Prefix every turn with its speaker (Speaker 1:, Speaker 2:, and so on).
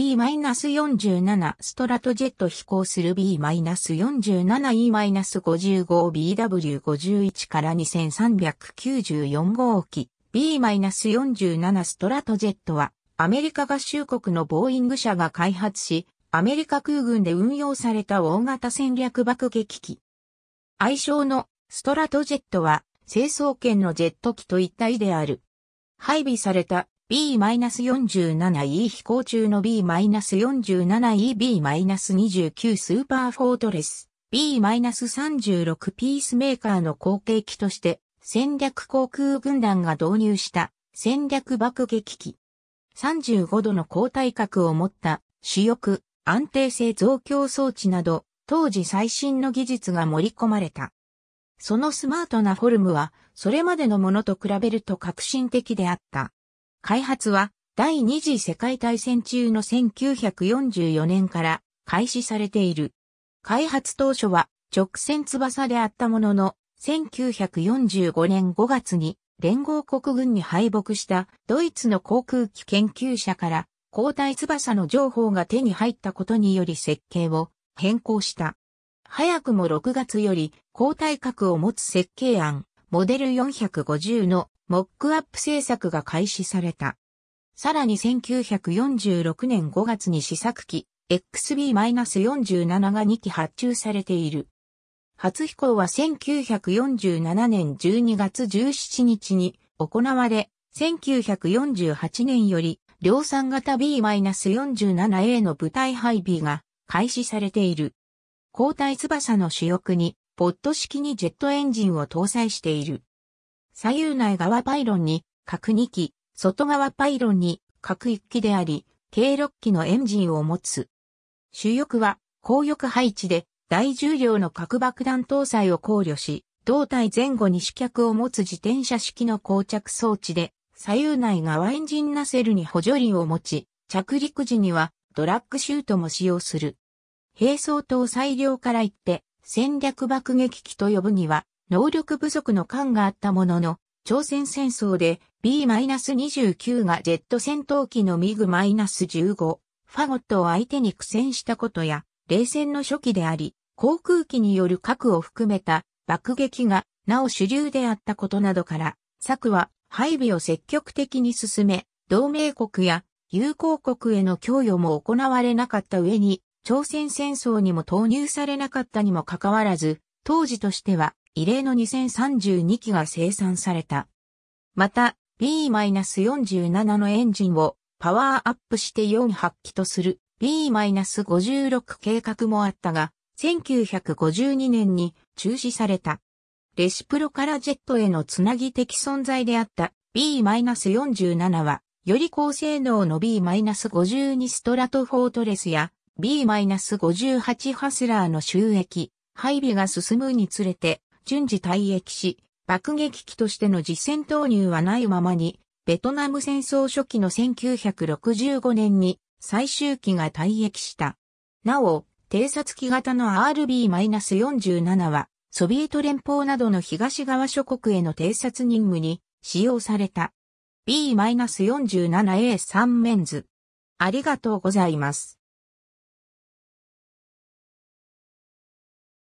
Speaker 1: B-47 ストラトジェット飛行する B-47E-55BW51 から2394号機 B-47 ストラトジェットはアメリカ合衆国のボーイング社が開発しアメリカ空軍で運用された大型戦略爆撃機。愛称のストラトジェットは、成層圏のジェット機と一体である。配備された B-47E 飛行中の B-47EB-29 スーパーフォートレス B-36 ピースメーカーの後継機として戦略航空軍団が導入した戦略爆撃機。35度の高体角を持った主翼安定性増強装置など当時最新の技術が盛り込まれた。そのスマートなフォルムはそれまでのものと比べると革新的であった。開発は第二次世界大戦中の1944年から開始されている。開発当初は直線翼であったものの、1945年5月に連合国軍に敗北したドイツの航空機研究者から交代翼の情報が手に入ったことにより設計を変更した。早くも6月より交代核を持つ設計案モデル450のモックアップ制作が開始された。さらに1946年5月に試作機 XB-47 が2機発注されている。初飛行は1947年12月17日に行われ、1948年より量産型 B-47A の部隊配備が開始されている。交代翼の主翼にポット式にジェットエンジンを搭載している。左右内側パイロンに各2機、外側パイロンに各1機であり、計6機のエンジンを持つ。主翼は高翼配置で大重量の核爆弾搭載を考慮し、胴体前後に主脚を持つ自転車式の膠着装置で、左右内側エンジンナセルに補助輪を持ち、着陸時にはドラッグシュートも使用する。並走搭載量から言って、戦略爆撃機と呼ぶには、能力不足の感があったものの、朝鮮戦争で B-29 がジェット戦闘機のミグ -15 ファゴットを相手に苦戦したことや、冷戦の初期であり、航空機による核を含めた爆撃がなお主流であったことなどから、策は配備を積極的に進め、同盟国や友好国への供与も行われなかった上に、朝鮮戦争にも投入されなかったにもかかわらず、当時としては異例の2032機が生産された。また、B-47 のエンジンをパワーアップして4発機とする B-56 計画もあったが、1952年に中止された。レシプロからジェットへのつなぎ的存在であった B-47 は、より高性能の B-52 ストラトフォートレスや B-58 ハスラーの収益、配備が進むにつれて、順次退役し、爆撃機としての実戦投入はないままに、ベトナム戦争初期の1965年に最終機が退役した。なお、偵察機型の RB-47 は、ソビエト連邦などの東側諸国への偵察任務に使用された。B-47A3 メンズ。ありがとうございます。